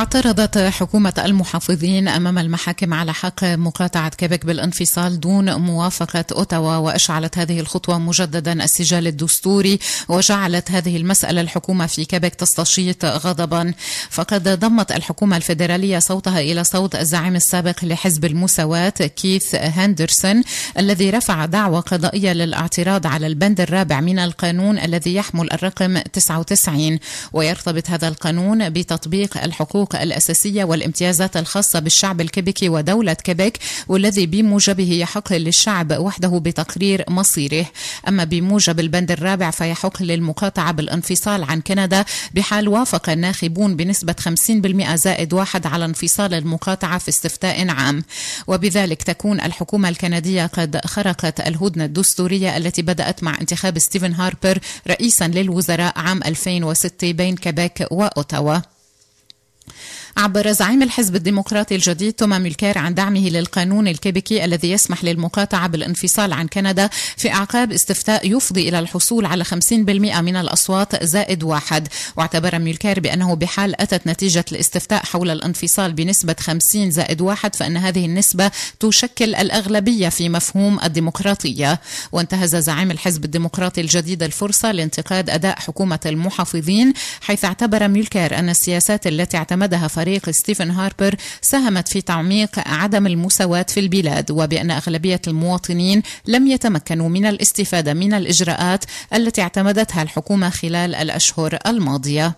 اعترضت حكومة المحافظين أمام المحاكم على حق مقاطعة كيبك بالانفصال دون موافقة أوتاوا وأشعلت هذه الخطوة مجددا السجال الدستوري وجعلت هذه المسألة الحكومة في كيبك تستشيط غضبا فقد ضمت الحكومة الفيدرالية صوتها إلى صوت الزعيم السابق لحزب المساواة كيث هاندرسون الذي رفع دعوى قضائية للاعتراض على البند الرابع من القانون الذي يحمل الرقم 99 ويرتبط هذا القانون بتطبيق الحقوق الحقوق الأساسية والامتيازات الخاصة بالشعب الكبكي ودولة كيبيك والذي بموجبه يحق للشعب وحده بتقرير مصيره أما بموجب البند الرابع فيحق للمقاطعة بالانفصال عن كندا بحال وافق الناخبون بنسبة 50% زائد واحد على انفصال المقاطعة في استفتاء عام وبذلك تكون الحكومة الكندية قد خرقت الهدنة الدستورية التي بدأت مع انتخاب ستيفن هاربر رئيسا للوزراء عام 2006 بين كيبيك وأوتاوا عبر زعيم الحزب الديمقراطي الجديد توما ميلكير عن دعمه للقانون الكيبيكي الذي يسمح للمقاطعة بالانفصال عن كندا في أعقاب استفتاء يفضي إلى الحصول على 50% من الأصوات زائد واحد واعتبر ميلكير بأنه بحال أتت نتيجة الاستفتاء حول الانفصال بنسبة 50 زائد واحد فإن هذه النسبة تشكل الأغلبية في مفهوم الديمقراطية وانتهز زعيم الحزب الديمقراطي الجديد الفرصة لانتقاد أداء حكومة المحافظين حيث اعتبر ميلكير أن السياسات التي اعتمدها فريق فريق ستيفن هاربر ساهمت في تعميق عدم المساواة في البلاد وبأن أغلبية المواطنين لم يتمكنوا من الاستفادة من الإجراءات التي اعتمدتها الحكومة خلال الأشهر الماضية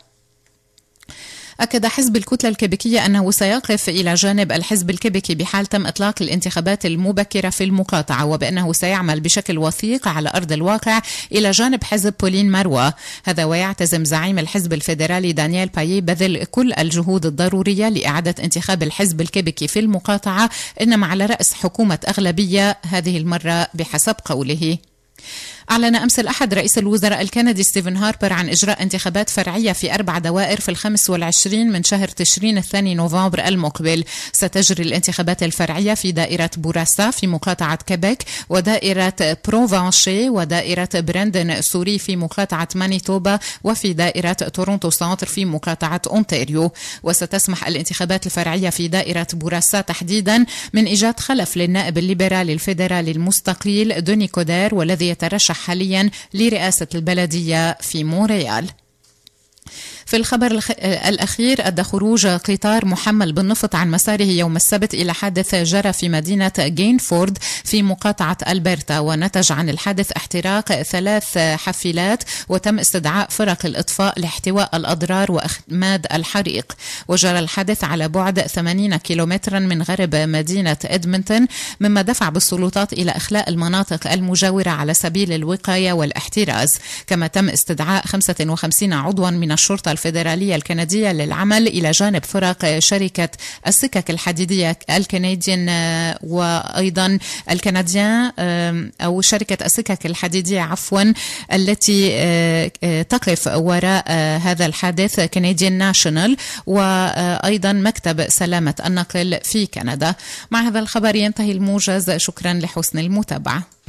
أكد حزب الكتلة الكبكية أنه سيقف إلى جانب الحزب الكبكي بحال تم إطلاق الانتخابات المبكرة في المقاطعة وبأنه سيعمل بشكل وثيق على أرض الواقع إلى جانب حزب بولين ماروا هذا ويعتزم زعيم الحزب الفيدرالي دانيال بايي بذل كل الجهود الضرورية لإعادة انتخاب الحزب الكبكي في المقاطعة إنما على رأس حكومة أغلبية هذه المرة بحسب قوله أعلن أمس الأحد رئيس الوزراء الكندي ستيفن هاربر عن إجراء انتخابات فرعية في أربع دوائر في الخمس والعشرين من شهر تشرين الثاني نوفمبر المقبل ستجري الانتخابات الفرعية في دائرة بوراسا في مقاطعة كيبك ودائرة بروفانشي ودائرة برندن سوري في مقاطعة مانيتوبا وفي دائرة تورونتو سانتر في مقاطعة أونتاريو وستسمح الانتخابات الفرعية في دائرة بوراسا تحديدا من إيجاد خلف للنائب الليبرالي الفيدرالي المستقيل دوني كودير والذي يترشح مرشح حاليا لرئاسة البلدية في مونريال في الخبر الأخير أدى خروج قطار محمل بالنفط عن مساره يوم السبت إلى حادث جرى في مدينة جينفورد في مقاطعة ألبرتا ونتج عن الحادث احتراق ثلاث حافلات وتم استدعاء فرق الإطفاء لاحتواء الأضرار وإخماد الحريق وجرى الحادث على بعد 80 كيلومترا من غرب مدينة إدمنتون مما دفع بالسلطات إلى إخلاء المناطق المجاورة على سبيل الوقاية والاحتراز كما تم استدعاء 55 عضوا من الشرطة الفيدرالية الكندية للعمل إلى جانب فرق شركة السكك الحديدية الكنديان وأيضا الكنديان أو شركة السكك الحديدية عفوا التي آه، آه، تقف وراء آه، هذا الحادث كنديان ناشونال وأيضا مكتب سلامة النقل في كندا مع هذا الخبر ينتهي الموجز شكرا لحسن المتابعة